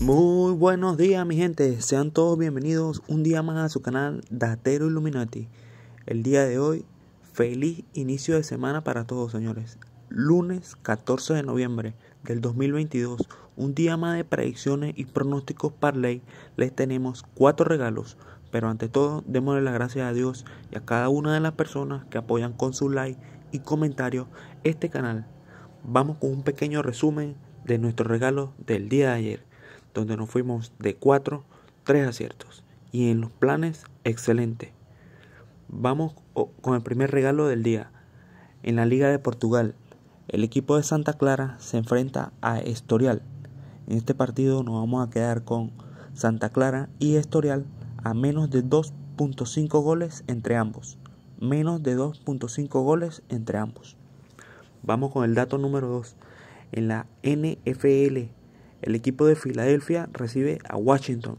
Muy buenos días mi gente, sean todos bienvenidos un día más a su canal Datero Illuminati. El día de hoy, feliz inicio de semana para todos señores. Lunes 14 de noviembre del 2022, un día más de predicciones y pronósticos ley les tenemos cuatro regalos. Pero ante todo, démosle las gracias a Dios y a cada una de las personas que apoyan con su like y comentario este canal. Vamos con un pequeño resumen de nuestro regalos del día de ayer donde nos fuimos de 4, 3 aciertos. Y en los planes, excelente. Vamos con el primer regalo del día. En la Liga de Portugal, el equipo de Santa Clara se enfrenta a Estorial. En este partido nos vamos a quedar con Santa Clara y Estorial a menos de 2.5 goles entre ambos. Menos de 2.5 goles entre ambos. Vamos con el dato número 2. En la NFL el equipo de Filadelfia recibe a Washington.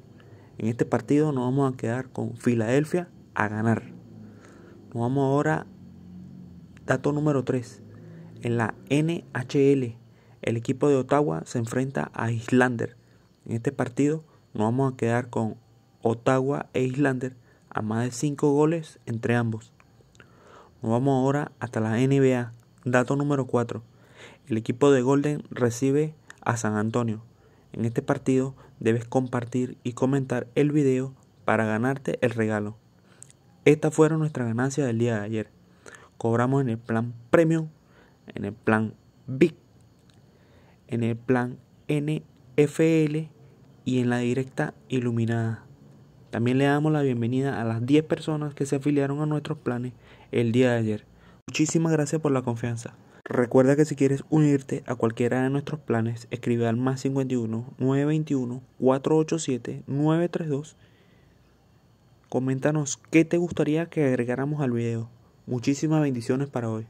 En este partido nos vamos a quedar con Filadelfia a ganar. Nos vamos ahora dato número 3. En la NHL, el equipo de Ottawa se enfrenta a Islander. En este partido nos vamos a quedar con Ottawa e Islander a más de 5 goles entre ambos. Nos vamos ahora hasta la NBA. Dato número 4. El equipo de Golden recibe a San Antonio. En este partido debes compartir y comentar el video para ganarte el regalo. Estas fueron nuestras ganancias del día de ayer. Cobramos en el plan Premium, en el plan Big, en el plan NFL y en la directa iluminada. También le damos la bienvenida a las 10 personas que se afiliaron a nuestros planes el día de ayer. Muchísimas gracias por la confianza. Recuerda que si quieres unirte a cualquiera de nuestros planes, escribe al más 51 921 487 932. Coméntanos qué te gustaría que agregáramos al video. Muchísimas bendiciones para hoy.